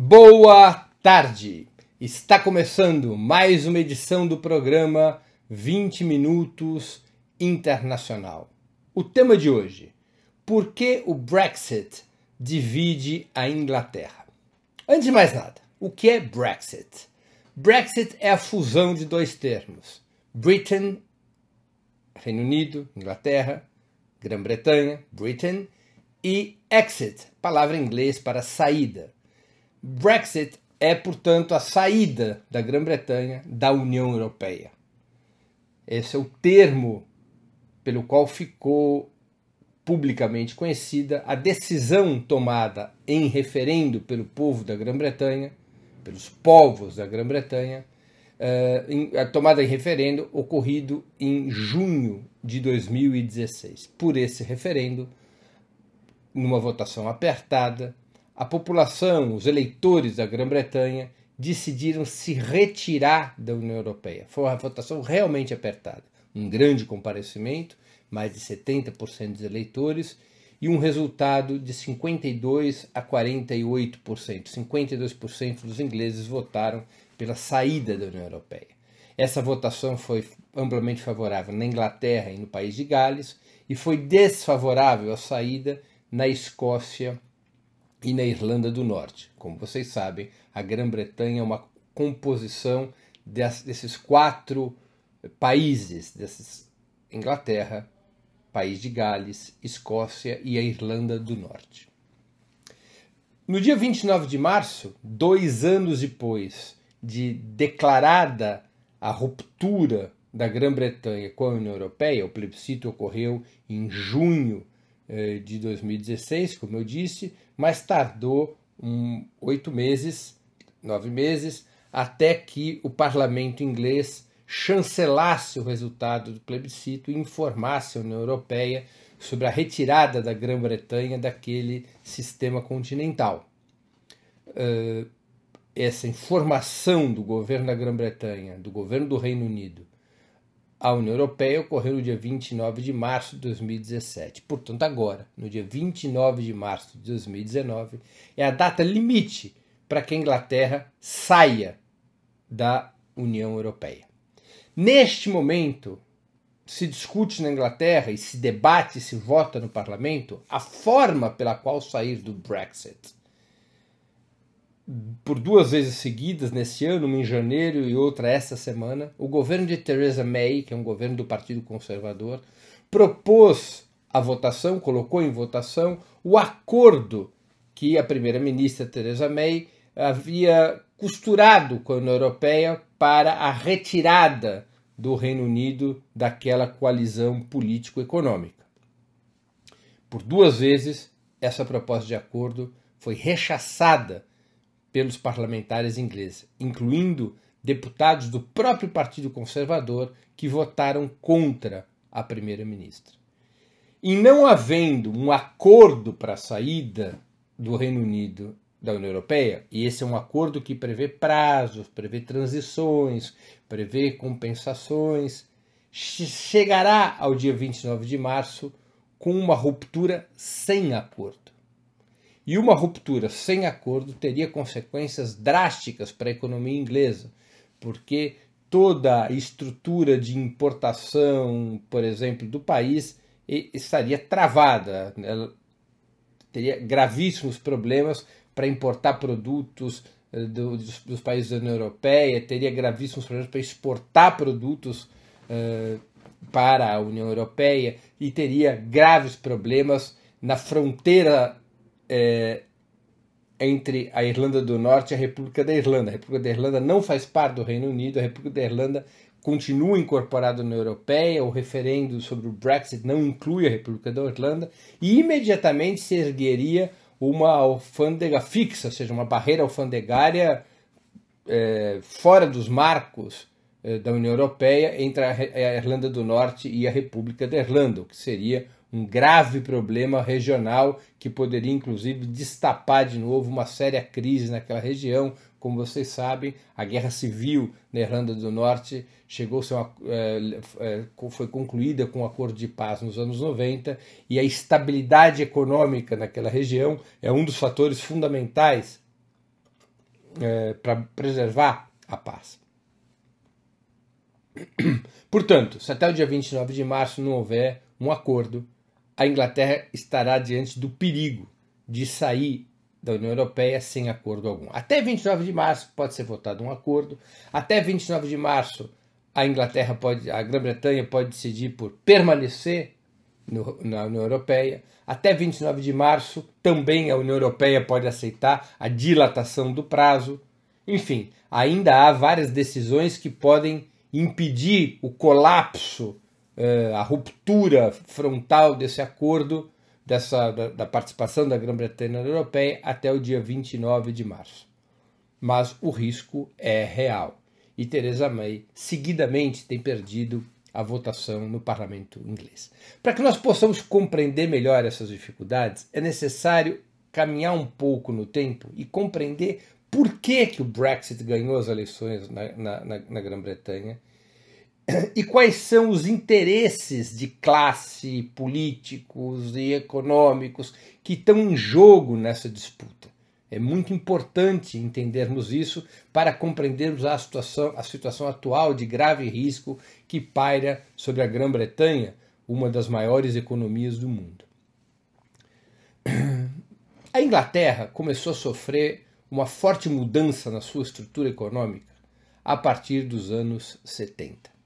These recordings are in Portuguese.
Boa tarde! Está começando mais uma edição do programa 20 Minutos Internacional. O tema de hoje: Por que o Brexit divide a Inglaterra? Antes de mais nada, o que é Brexit? Brexit é a fusão de dois termos: Britain, Reino Unido, Inglaterra, Grã-Bretanha, Britain, e exit, palavra em inglês para saída Brexit é, portanto, a saída da Grã-Bretanha da União Europeia. Esse é o termo pelo qual ficou publicamente conhecida a decisão tomada em referendo pelo povo da Grã-Bretanha, pelos povos da Grã-Bretanha, eh, a tomada em referendo ocorrido em junho de 2016. Por esse referendo, numa votação apertada, a população, os eleitores da Grã-Bretanha decidiram se retirar da União Europeia. Foi uma votação realmente apertada, um grande comparecimento, mais de 70% dos eleitores e um resultado de 52 a 48%. 52% dos ingleses votaram pela saída da União Europeia. Essa votação foi amplamente favorável na Inglaterra e no país de Gales e foi desfavorável à saída na Escócia e na Irlanda do Norte. Como vocês sabem, a Grã-Bretanha é uma composição desses quatro países, desses Inglaterra, País de Gales, Escócia e a Irlanda do Norte. No dia 29 de março, dois anos depois de declarada a ruptura da Grã-Bretanha com a União Europeia, o plebiscito ocorreu em junho eh, de 2016, como eu disse, mas tardou oito um, meses, nove meses, até que o parlamento inglês chancelasse o resultado do plebiscito e informasse a União Europeia sobre a retirada da Grã-Bretanha daquele sistema continental. Uh, essa informação do governo da Grã-Bretanha, do governo do Reino Unido, à União Europeia ocorreu no dia 29 de março de 2017. Portanto, agora, no dia 29 de março de 2019, é a data limite para que a Inglaterra saia da União Europeia. Neste momento, se discute na Inglaterra e se debate, e se vota no parlamento a forma pela qual sair do Brexit por duas vezes seguidas nesse ano, uma em janeiro e outra esta semana, o governo de Theresa May, que é um governo do Partido Conservador, propôs a votação, colocou em votação o acordo que a primeira-ministra Theresa May havia costurado com a União Europeia para a retirada do Reino Unido daquela coalizão político-econômica. Por duas vezes, essa proposta de acordo foi rechaçada pelos parlamentares ingleses, incluindo deputados do próprio Partido Conservador que votaram contra a primeira-ministra. E não havendo um acordo para a saída do Reino Unido da União Europeia, e esse é um acordo que prevê prazos, prevê transições, prevê compensações, chegará ao dia 29 de março com uma ruptura sem acordo. E uma ruptura sem acordo teria consequências drásticas para a economia inglesa, porque toda a estrutura de importação, por exemplo, do país estaria travada. Ela teria gravíssimos problemas para importar produtos eh, do, dos, dos, países da União Europeia, teria gravíssimos problemas para exportar produtos uh, para a União Europeia e teria graves problemas na fronteira é, entre a Irlanda do Norte e a República da Irlanda. A República da Irlanda não faz parte do Reino Unido, a República da Irlanda continua incorporada na Europeia, o referendo sobre o Brexit não inclui a República da Irlanda, e imediatamente se ergueria uma alfândega fixa, ou seja, uma barreira alfandegária é, fora dos marcos é, da União Europeia entre a, a Irlanda do Norte e a República da Irlanda, o que seria um grave problema regional que poderia inclusive destapar de novo uma séria crise naquela região. Como vocês sabem, a guerra civil na Irlanda do Norte chegou uma, é, é, foi concluída com o um acordo de paz nos anos 90 e a estabilidade econômica naquela região é um dos fatores fundamentais é, para preservar a paz. Portanto, se até o dia 29 de março não houver um acordo, a Inglaterra estará diante do perigo de sair da União Europeia sem acordo algum. Até 29 de março pode ser votado um acordo, até 29 de março a Inglaterra pode, a Grã-Bretanha pode decidir por permanecer no, na União Europeia. Até 29 de março também a União Europeia pode aceitar a dilatação do prazo. Enfim, ainda há várias decisões que podem impedir o colapso eh, a ruptura frontal desse acordo, dessa, da, da participação da Grã-Bretanha na Europeia, até o dia 29 de março. Mas o risco é real. E Theresa May, seguidamente, tem perdido a votação no parlamento inglês. Para que nós possamos compreender melhor essas dificuldades, é necessário caminhar um pouco no tempo e compreender por que, que o Brexit ganhou as eleições na, na, na, na Grã-Bretanha e quais são os interesses de classe, políticos e econômicos que estão em jogo nessa disputa. É muito importante entendermos isso para compreendermos a situação, a situação atual de grave risco que paira sobre a Grã-Bretanha, uma das maiores economias do mundo. A Inglaterra começou a sofrer uma forte mudança na sua estrutura econômica a partir dos anos 70.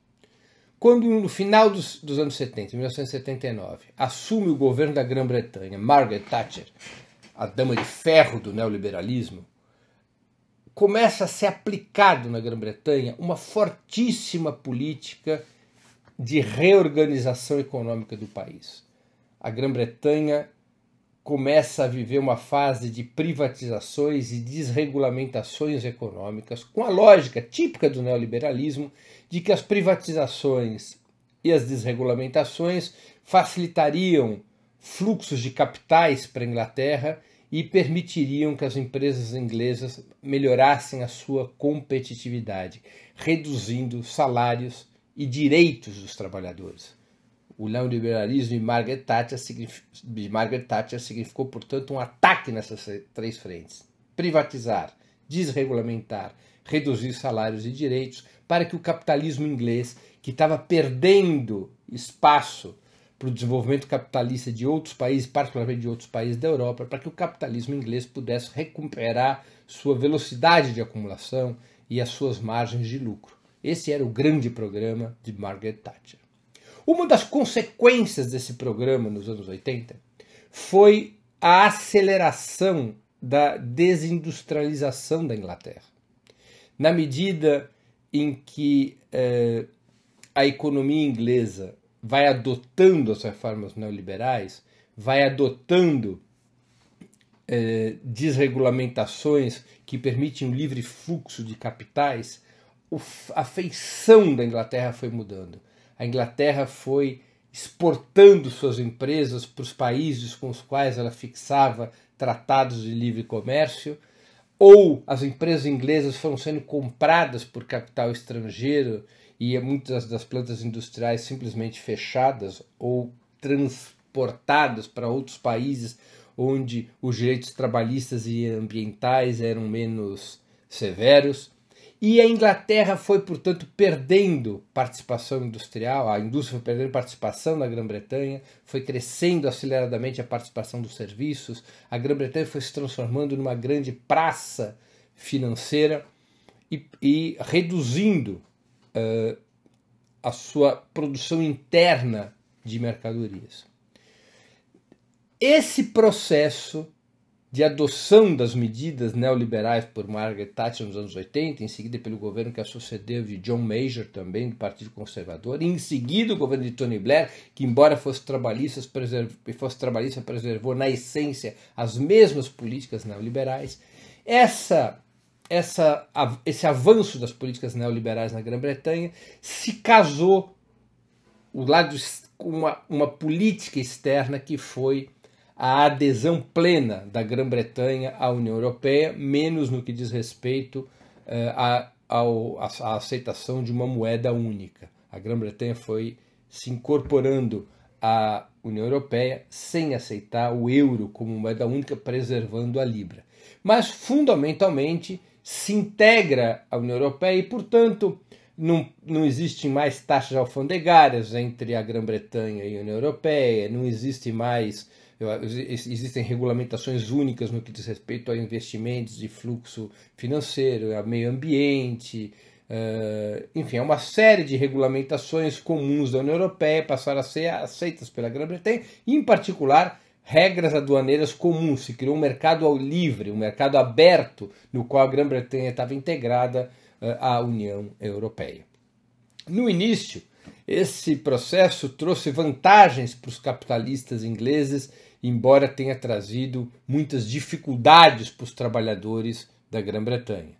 Quando, no final dos, dos anos 70, 1979, assume o governo da Grã-Bretanha Margaret Thatcher, a dama de ferro do neoliberalismo, começa a ser aplicado na Grã-Bretanha uma fortíssima política de reorganização econômica do país. A Grã-Bretanha começa a viver uma fase de privatizações e desregulamentações econômicas, com a lógica típica do neoliberalismo de que as privatizações e as desregulamentações facilitariam fluxos de capitais para a Inglaterra e permitiriam que as empresas inglesas melhorassem a sua competitividade, reduzindo salários e direitos dos trabalhadores. O neoliberalismo de Margaret, Thatcher de Margaret Thatcher significou, portanto, um ataque nessas três frentes: privatizar, desregulamentar, reduzir salários e direitos, para que o capitalismo inglês, que estava perdendo espaço para o desenvolvimento capitalista de outros países, particularmente de outros países da Europa, para que o capitalismo inglês pudesse recuperar sua velocidade de acumulação e as suas margens de lucro. Esse era o grande programa de Margaret Thatcher. Uma das consequências desse programa nos anos 80 foi a aceleração da desindustrialização da Inglaterra. Na medida em que eh, a economia inglesa vai adotando as reformas neoliberais, vai adotando eh, desregulamentações que permitem um livre fluxo de capitais, a feição da Inglaterra foi mudando a Inglaterra foi exportando suas empresas para os países com os quais ela fixava tratados de livre comércio, ou as empresas inglesas foram sendo compradas por capital estrangeiro e muitas das plantas industriais simplesmente fechadas ou transportadas para outros países onde os direitos trabalhistas e ambientais eram menos severos. E a Inglaterra foi, portanto, perdendo participação industrial, a indústria foi perdendo participação na Grã-Bretanha, foi crescendo aceleradamente a participação dos serviços, a Grã-Bretanha foi se transformando numa grande praça financeira e, e reduzindo uh, a sua produção interna de mercadorias. Esse processo de adoção das medidas neoliberais por Margaret Thatcher nos anos 80, em seguida pelo governo que a sucedeu de John Major, também do Partido Conservador, e em seguida o governo de Tony Blair, que embora fosse trabalhista, preserv... fosse trabalhista preservou na essência as mesmas políticas neoliberais. Essa essa, esse avanço das políticas neoliberais na Grã-Bretanha se casou o lado com uma, uma política externa que foi a adesão plena da Grã-Bretanha à União Europeia, menos no que diz respeito à, eh, aceitação de uma moeda única. A Grã-Bretanha foi se incorporando à União Europeia sem aceitar o euro como moeda única, preservando a libra. Mas, fundamentalmente, se integra à União Europeia e, portanto, não, não existem mais taxas alfandegárias entre a Grã-Bretanha e a União Europeia, não existe mais Existem regulamentações únicas no que diz respeito a investimentos de fluxo financeiro, a meio ambiente, Uh, enfim, é uma série de regulamentações comuns da União Europeia passaram a ser aceitas pela Grã-Bretanha, em particular regras aduaneiras comuns. Se criou um mercado ao livre, um mercado aberto, no qual a Grã-Bretanha estava integrada uh, à União Europeia. No início, esse processo trouxe vantagens para os capitalistas ingleses embora tenha trazido muitas dificuldades para os trabalhadores da Grã-Bretanha.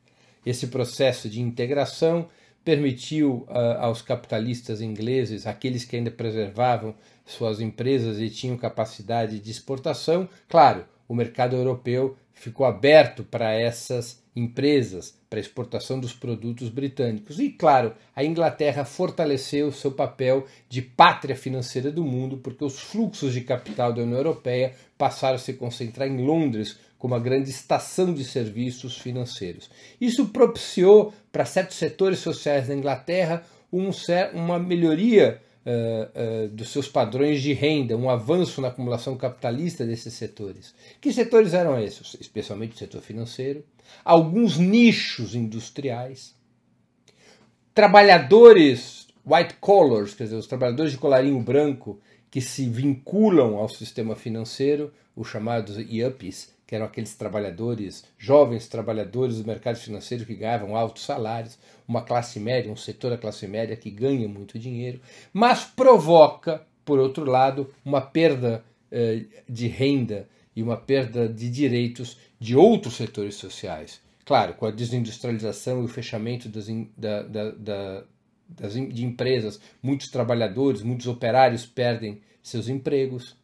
Esse processo de integração permitiu uh, aos capitalistas ingleses, aqueles que ainda preservavam suas empresas e tinham capacidade de exportação, claro, o mercado europeu ficou aberto para essas empresas para exportação dos produtos britânicos. E, claro, a Inglaterra fortaleceu seu papel de pátria financeira do mundo, porque os fluxos de capital da União Europeia passaram a se concentrar em Londres como a grande estação de serviços financeiros. Isso propiciou para certos setores sociais da Inglaterra um, uma melhoria uh, dos seus padrões de renda, um avanço na acumulação capitalista desses setores. Que setores eram esses? Especialmente o setor financeiro, alguns nichos industriais, trabalhadores white collars, quer dizer, os trabalhadores de colarinho branco que se vinculam ao sistema financeiro, os chamados IUPs, que eram aqueles trabalhadores, jovens trabalhadores do mercado financeiro que ganhavam altos salários, uma classe média, um setor da classe média que ganha muito dinheiro, mas provoca, por outro lado, uma perda eh, de renda e uma perda de direitos de outros setores sociais. Claro, com a desindustrialização e o fechamento das, da, da, da, das de empresas, muitos trabalhadores, muitos operários perdem seus empregos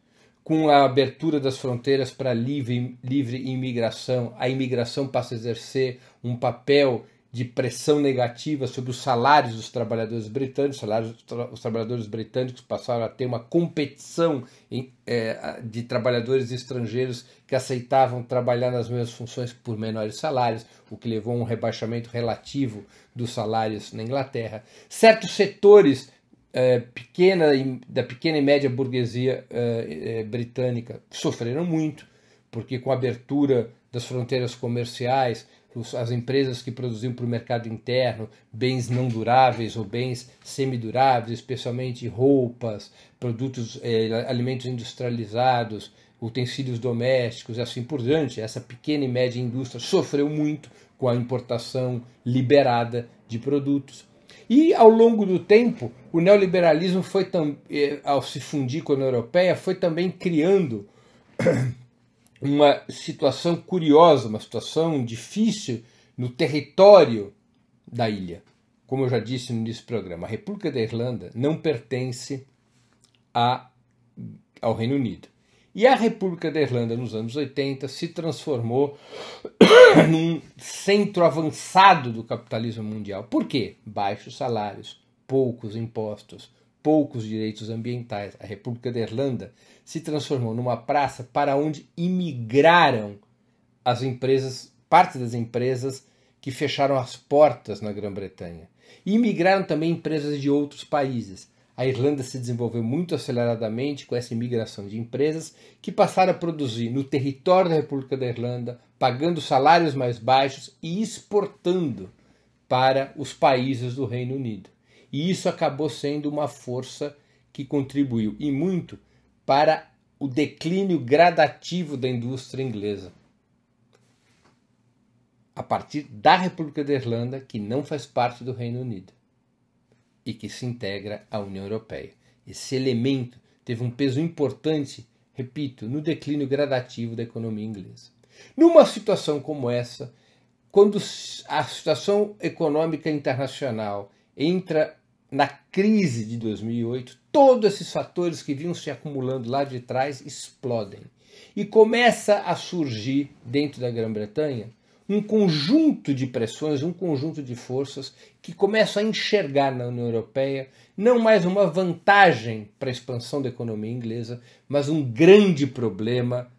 com a abertura das fronteiras para livre, livre imigração, a imigração passa a exercer um papel de pressão negativa sobre os salários dos trabalhadores britânicos. Os, salários, os trabalhadores britânicos passaram a ter uma competição em, é, de trabalhadores estrangeiros que aceitavam trabalhar nas mesmas funções por menores salários, o que levou a um rebaixamento relativo dos salários na Inglaterra. Certos setores é, pequena da pequena e média burguesia é, é, britânica sofreram muito, porque com a abertura das fronteiras comerciais, as empresas que produziam para o mercado interno bens não duráveis ou bens semiduráveis, especialmente roupas, produtos, é, alimentos industrializados, utensílios domésticos e assim por diante. Essa pequena e média indústria sofreu muito com a importação liberada de produtos. E ao longo do tempo, o neoliberalismo foi eh, ao se fundir com a União Europeia, foi também criando uma situação curiosa, uma situação difícil no território da ilha. Como eu já disse no início do programa, a República da Irlanda não pertence a, ao Reino Unido. E a República da Irlanda, nos anos 80, se transformou num centro avançado do capitalismo mundial. Por quê? Baixos salários, poucos impostos, poucos direitos ambientais. A República da Irlanda se transformou numa praça para onde imigraram as empresas, parte das empresas que fecharam as portas na Grã-Bretanha. E imigraram também empresas de outros países. A Irlanda se desenvolveu muito aceleradamente com essa imigração de empresas que passaram a produzir no território da República da Irlanda, pagando salários mais baixos e exportando para os países do Reino Unido. E isso acabou sendo uma força que contribuiu e muito para o declínio gradativo da indústria inglesa. A partir da República da Irlanda, que não faz parte do Reino Unido e que se integra à União Europeia. Esse elemento teve um peso importante, repito, no declínio gradativo da economia inglesa. Numa situação como essa, quando a situação econômica internacional entra na crise de 2008, todos esses fatores que vinham se acumulando lá de trás explodem. E começa a surgir dentro da Grã-Bretanha um conjunto de pressões, um conjunto de forças que começam a enxergar na União Europeia não mais uma vantagem para a expansão da economia inglesa, mas um grande problema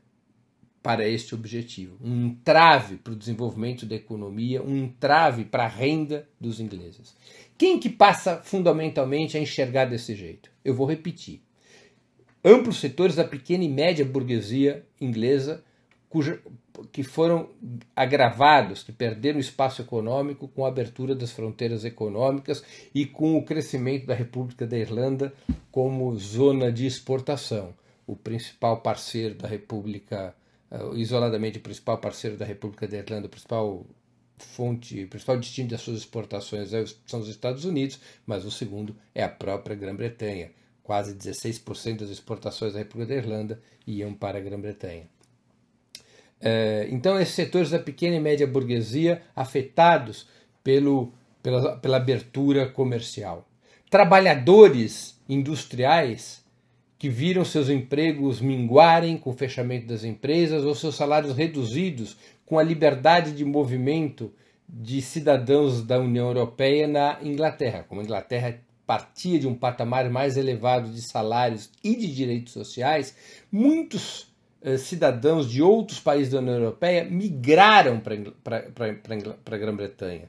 para este objetivo, um entrave para o desenvolvimento da economia, um entrave para a renda dos ingleses. Quem que passa fundamentalmente a enxergar desse jeito? Eu vou repetir. Amplos setores da pequena e média burguesia inglesa cuja, que foram agravados, que perderam espaço econômico com a abertura das fronteiras econômicas e com o crescimento da República da Irlanda como zona de exportação. O principal parceiro da República, eh, isoladamente o principal parceiro da República da Irlanda, o principal fonte, o principal destino das suas exportações é são os Estados Unidos, mas o segundo é a própria Grã-Bretanha. Quase 16% das exportações da República da Irlanda iam para a Grã-Bretanha. Eh, então, esses setores da pequena e média burguesia afetados pelo, pela, pela abertura comercial. Trabalhadores industriais que viram seus empregos minguarem com o fechamento das empresas ou seus salários reduzidos com a liberdade de movimento de cidadãos da União Europeia na Inglaterra. Como a Inglaterra partia de um patamar mais elevado de salários e de direitos sociais, muitos eh, cidadãos de outros países da União Europeia migraram para a Grã-Bretanha.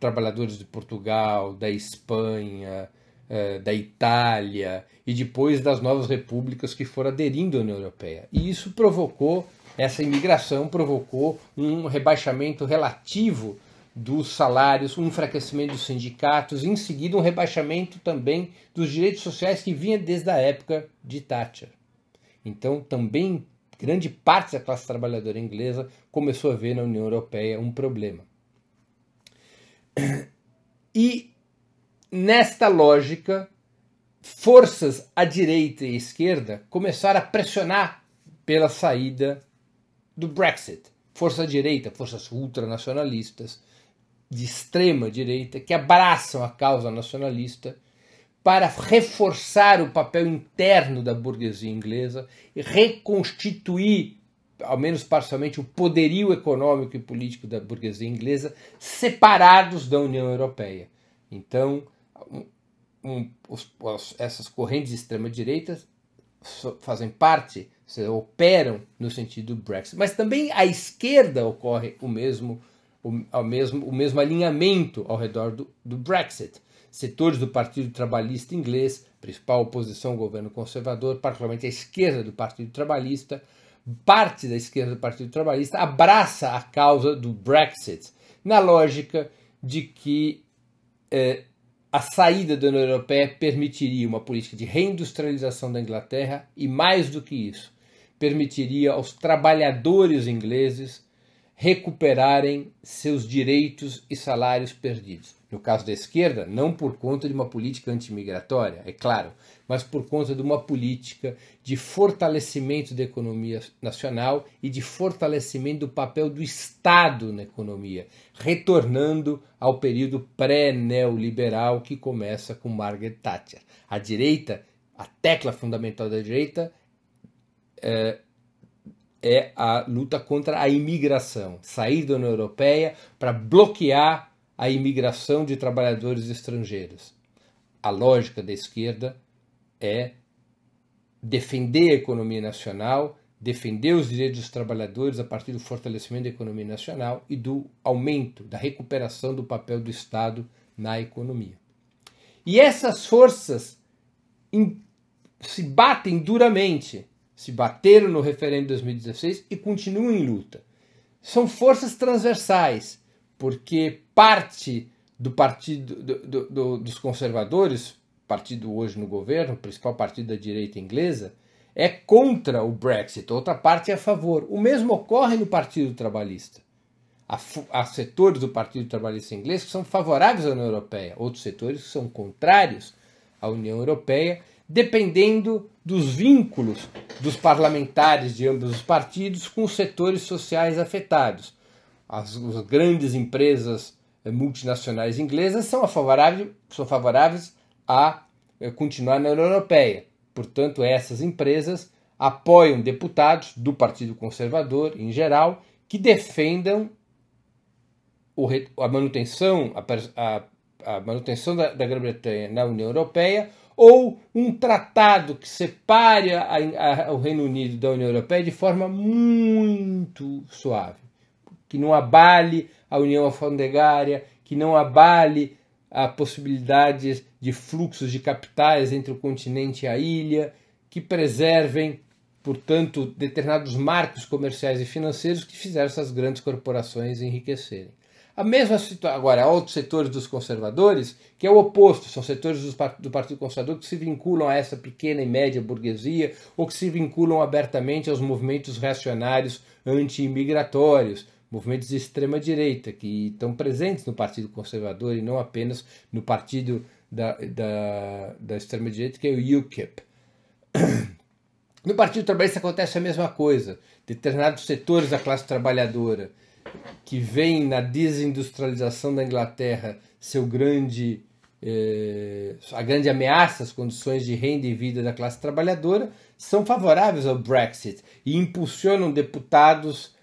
Trabalhadores de Portugal, da Espanha, eh, da Itália e depois das novas repúblicas que foram aderindo à União Europeia. E isso provocou, essa imigração provocou um rebaixamento relativo dos salários, um enfraquecimento dos sindicatos, em seguida um rebaixamento também dos direitos sociais que vinha desde a época de Thatcher. Então também grande parte da classe trabalhadora inglesa começou a ver na União Europeia um problema. E nesta lógica, forças à direita e à esquerda começaram a pressionar pela saída do Brexit. Força à direita, forças ultranacionalistas de extrema direita que abraçam a causa nacionalista para reforçar o papel interno da burguesia inglesa e reconstituir, ao menos parcialmente, o poderio econômico e político da burguesia inglesa, separados da União Europeia. Então, um, um, os, os, essas correntes de extrema-direita fazem parte, operam no sentido do Brexit. Mas também à esquerda ocorre o mesmo, o, ao mesmo, o mesmo alinhamento ao redor do, do Brexit setores do Partido Trabalhista inglês, principal oposição ao governo conservador, particularmente a esquerda do Partido Trabalhista, parte da esquerda do Partido Trabalhista abraça a causa do Brexit, na lógica de que eh, a saída da União Europeia permitiria uma política de reindustrialização da Inglaterra e, mais do que isso, permitiria aos trabalhadores ingleses recuperarem seus direitos e salários perdidos no caso da esquerda, não por conta de uma política antimigratória, é claro, mas por conta de uma política de fortalecimento da economia nacional e de fortalecimento do papel do Estado na economia, retornando ao período pré-neoliberal que começa com Margaret Thatcher. A direita, a tecla fundamental da direita é, é a luta contra a imigração, sair da União Europeia para bloquear a imigração de trabalhadores estrangeiros. A lógica da esquerda é defender a economia nacional, defender os direitos dos trabalhadores a partir do fortalecimento da economia nacional e do aumento, da recuperação do papel do Estado na economia. E essas forças se batem duramente, se bateram no referendo de 2016 e continuam em luta. São forças transversais porque parte do partido do, do, do, dos conservadores, partido hoje no governo, principal partido da direita inglesa, é contra o Brexit, outra parte é a favor. O mesmo ocorre no Partido Trabalhista. Há, há setores do Partido Trabalhista inglês que são favoráveis à União Europeia, outros setores que são contrários à União Europeia, dependendo dos vínculos dos parlamentares de ambos os partidos com os setores sociais afetados as, as grandes empresas eh, multinacionais inglesas são, favorável, são favoráveis a eh, continuar na União Europeia. Portanto, essas empresas apoiam deputados do Partido Conservador em geral que defendam a manutenção, a, a, a manutenção da, da Grã-Bretanha na União Europeia ou um tratado que separe a, o Reino Unido da União Europeia de forma muito suave que não abale a união alfandegária, que não abale a possibilidade de fluxos de capitais entre o continente e a ilha, que preservem, portanto, determinados marcos comerciais e financeiros que fizeram essas grandes corporações enriquecerem. A mesma situação. Agora, há outros setores dos conservadores que é o oposto, são setores do Partido Conservador que se vinculam a essa pequena e média burguesia ou que se vinculam abertamente aos movimentos reacionários anti-imigratórios, movimentos de extrema direita que estão presentes no Partido Conservador e não apenas no partido da, da, da extrema direita que é o UKIP. No Partido Trabalhista acontece a mesma coisa. Determinados setores da classe trabalhadora que veem na desindustrialização da Inglaterra seu grande eh, a grande ameaça às condições de renda e vida da classe trabalhadora são favoráveis ao Brexit e impulsionam deputados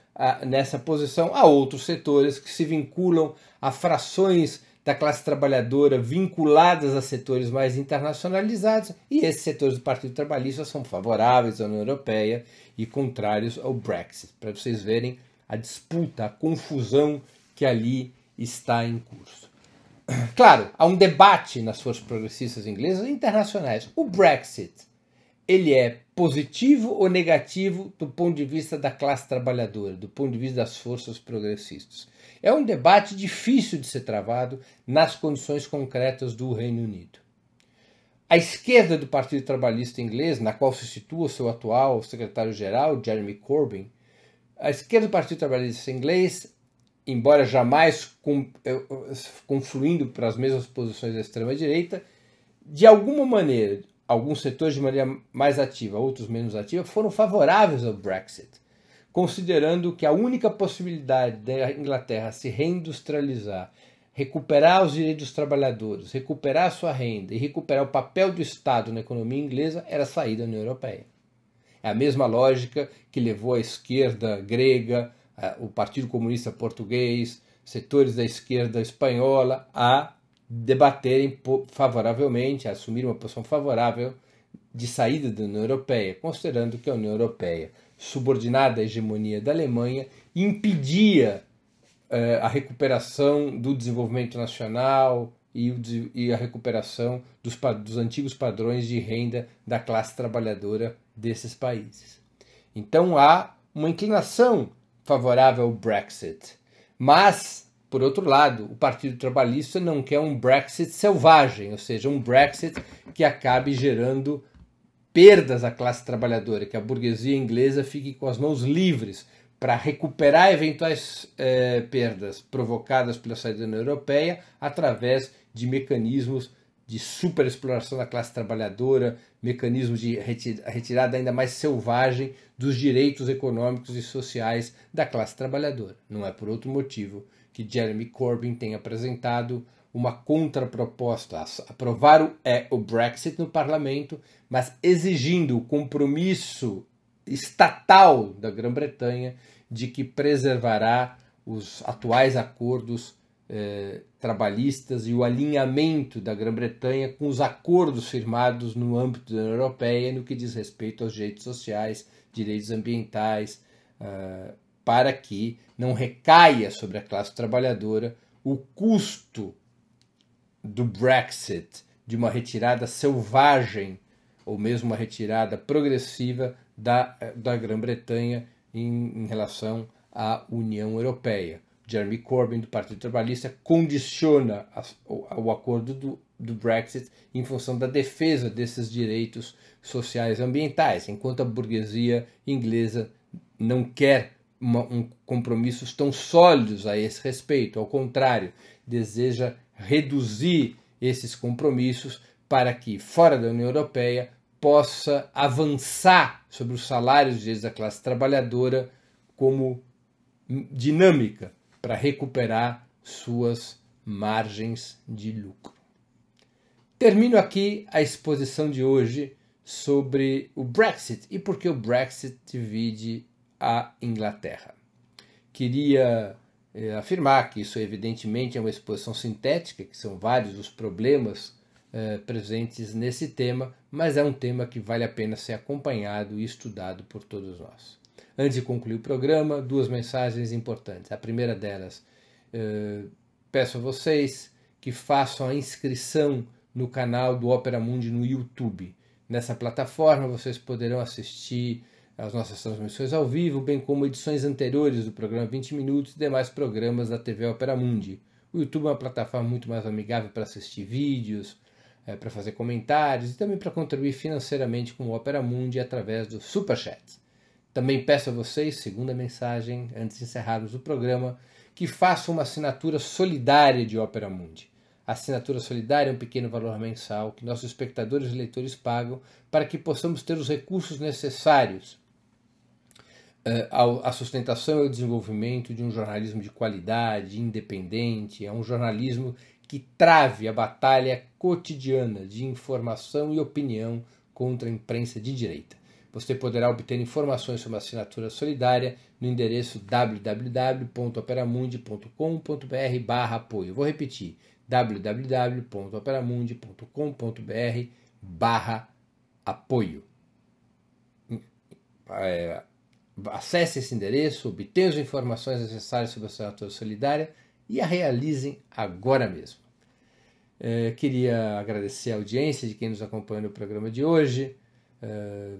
nessa posição. Há outros setores que se vinculam a frações da classe trabalhadora vinculadas a setores mais internacionalizados, e esses setores do Partido Trabalhista são favoráveis à União Europeia e contrários ao Brexit, para vocês verem a disputa, a confusão que ali está em curso. Claro, há um debate nas forças progressistas inglesas e internacionais. O Brexit ele é positivo ou negativo do ponto de vista da classe trabalhadora, do ponto de vista das forças progressistas. É um debate difícil de ser travado nas condições concretas do Reino Unido. A esquerda do Partido Trabalhista Inglês, na qual se situa o seu atual secretário-geral, Jeremy Corbyn, a esquerda do Partido Trabalhista Inglês, embora jamais eh, eh, confluindo para as mesmas posições da extrema-direita, de alguma maneira, alguns setores de maneira mais ativa, outros menos ativa, foram favoráveis ao Brexit, considerando que a única possibilidade da Inglaterra se reindustrializar, recuperar os direitos dos trabalhadores, recuperar a sua renda e recuperar o papel do Estado na economia inglesa era a saída da União Europeia. É a mesma lógica que levou a esquerda grega, o Partido Comunista Português, setores da esquerda espanhola a debaterem favoravelmente, assumir uma posição favorável de saída da União Europeia, considerando que a União Europeia, subordinada à hegemonia da Alemanha, impedia eh, a recuperação do desenvolvimento nacional e, o, e a recuperação dos, dos antigos padrões de renda da classe trabalhadora desses países. Então há uma inclinação favorável ao Brexit, mas por outro lado, o Partido Trabalhista não quer um Brexit selvagem, ou seja, um Brexit que acabe gerando perdas à classe trabalhadora, que a burguesia inglesa fique com as mãos livres para recuperar eventuais eh, perdas provocadas pela saída da União Europeia através de mecanismos de superexploração da classe trabalhadora, mecanismos de retirada ainda mais selvagem dos direitos econômicos e sociais da classe trabalhadora. Não é por outro motivo que Jeremy Corbyn tem apresentado uma contraproposta. Aprovar é, o Brexit no parlamento, mas exigindo o compromisso estatal da Grã-Bretanha de que preservará os atuais acordos eh, trabalhistas e o alinhamento da Grã-Bretanha com os acordos firmados no âmbito da União Europeia no que diz respeito aos direitos sociais, direitos ambientais, ah, para que não recaia sobre a classe trabalhadora o custo do Brexit, de uma retirada selvagem ou mesmo uma retirada progressiva da, da Grã-Bretanha em, em relação à União Europeia. Jeremy Corbyn, do Partido Trabalhista, condiciona o acordo do, do, Brexit em função da defesa desses direitos sociais e ambientais, enquanto a burguesia inglesa não quer uma, um compromissos tão sólidos a esse respeito. Ao contrário, deseja reduzir esses compromissos para que, fora da União Europeia, possa avançar sobre os salários desde da classe trabalhadora como dinâmica para recuperar suas margens de lucro. Termino aqui a exposição de hoje sobre o Brexit e por que o Brexit divide a Inglaterra. Queria eh, afirmar que isso, evidentemente, é uma exposição sintética, que são vários os problemas eh, presentes nesse tema, mas é um tema que vale a pena ser acompanhado e estudado por todos nós. Antes de concluir o programa, duas mensagens importantes. A primeira delas, eh, peço a vocês que façam a inscrição no canal do Opera Mundi no YouTube. Nessa plataforma vocês poderão assistir as nossas transmissões ao vivo, bem como edições anteriores do programa 20 Minutos e demais programas da TV Opera Mundi. O YouTube é uma plataforma muito mais amigável para assistir vídeos, é, para fazer comentários e também para contribuir financeiramente com o Opera Mundi através do Super Chat. Também peço a vocês, segunda mensagem, antes de encerrarmos o programa, que façam uma assinatura solidária de Opera Mundi. A assinatura solidária é um pequeno valor mensal que nossos espectadores e leitores pagam para que possamos ter os recursos necessários é, a sustentação e o desenvolvimento de um jornalismo de qualidade, independente, é um jornalismo que trave a batalha cotidiana de informação e opinião contra a imprensa de direita. Você poderá obter informações sobre a assinatura solidária no endereço www.operamundi.com.br barra apoio. Vou repetir, www.operamundi.com.br barra apoio. Hum, é, Acessem esse endereço, obtenham as informações necessárias sobre a assinatura solidária e a realizem agora mesmo. É, queria agradecer a audiência de quem nos acompanha no programa de hoje. É,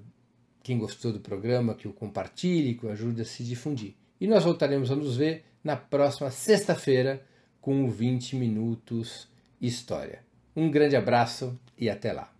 quem gostou do programa, que o compartilhe, que o ajude a se difundir. E nós voltaremos a nos ver na próxima sexta-feira com 20 Minutos História. Um grande abraço e até lá.